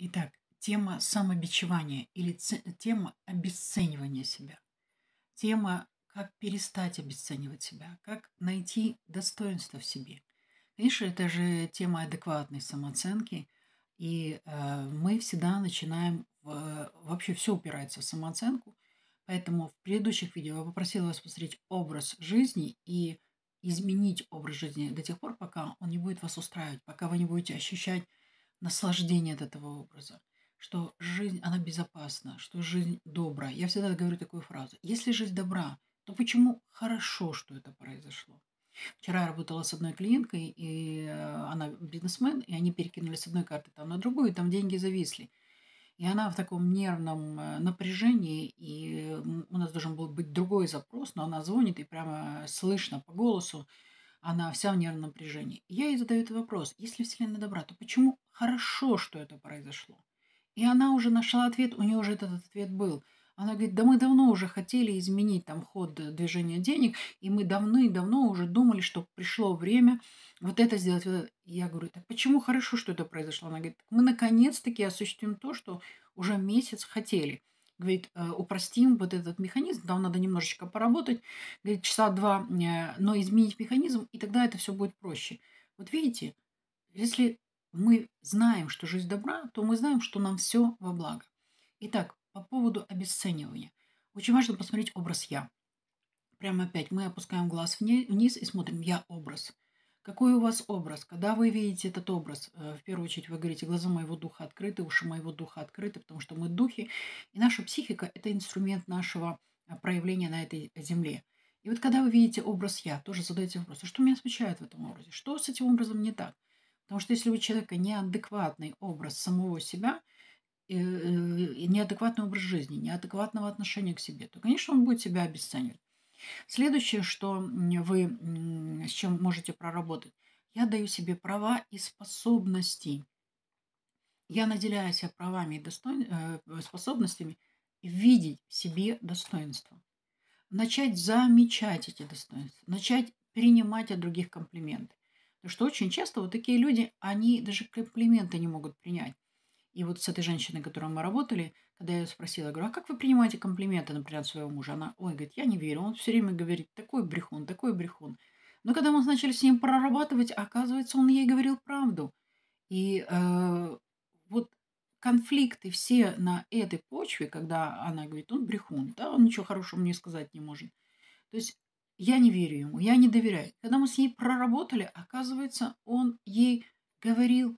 Итак, тема самобичевания или тема обесценивания себя. Тема, как перестать обесценивать себя, как найти достоинство в себе. Конечно, это же тема адекватной самооценки, и э, мы всегда начинаем, в, э, вообще все упирается в самооценку, поэтому в предыдущих видео я попросила вас посмотреть образ жизни и изменить образ жизни до тех пор, пока он не будет вас устраивать, пока вы не будете ощущать наслаждение от этого образа, что жизнь, она безопасна, что жизнь добра. Я всегда говорю такую фразу. Если жизнь добра, то почему хорошо, что это произошло? Вчера я работала с одной клиенткой, и э, она бизнесмен, и они перекинули с одной карты там на другую, и там деньги зависли. И она в таком нервном э, напряжении, и у нас должен был быть другой запрос, но она звонит, и прямо слышно по голосу, она вся в нервном напряжении. я ей задаю этот вопрос. Если Вселенная добра, то почему хорошо, что это произошло? И она уже нашла ответ, у нее уже этот ответ был. Она говорит, да мы давно уже хотели изменить там ход движения денег, и мы давно и давно уже думали, что пришло время вот это сделать. Вот это. я говорю, так почему хорошо, что это произошло? Она говорит, мы наконец-таки осуществим то, что уже месяц хотели говорит, э, упростим вот этот механизм, там надо немножечко поработать, говорит, часа два, э, но изменить механизм, и тогда это все будет проще. Вот видите, если мы знаем, что жизнь добра, то мы знаем, что нам все во благо. Итак, по поводу обесценивания. Очень важно посмотреть образ «я». Прямо опять мы опускаем глаз вниз и смотрим «я образ». Какой у вас образ? Когда вы видите этот образ, э, в первую очередь вы говорите, глаза моего духа открыты, уши моего духа открыты, потому что мы духи, и наша психика – это инструмент нашего э, проявления на этой земле. И вот когда вы видите образ «я», тоже задайте вопрос, а что меня смущает в этом образе? Что с этим образом не так? Потому что если у человека неадекватный образ самого себя, э, неадекватный образ жизни, неадекватного отношения к себе, то, конечно, он будет себя обесценивать. Следующее, что вы с чем можете проработать, я даю себе права и способности. Я наделяю себя правами и достоин... Э, э, способностями видеть в себе достоинство. Начать замечать эти достоинства, начать принимать от других комплименты. Потому что очень часто вот такие люди, они даже комплименты не могут принять. И вот с этой женщиной, которой мы работали, когда я ее спросила, говорю, а как вы принимаете комплименты, например, от своего мужа? Она, ой, говорит, я не верю, он все время говорит, такой брехун, такой брехун. Но когда мы начали с ним прорабатывать, оказывается, он ей говорил правду. И э, вот конфликты все на этой почве, когда она говорит, он брехун, да, он ничего хорошего мне сказать не может. То есть я не верю ему, я не доверяю. Когда мы с ней проработали, оказывается, он ей говорил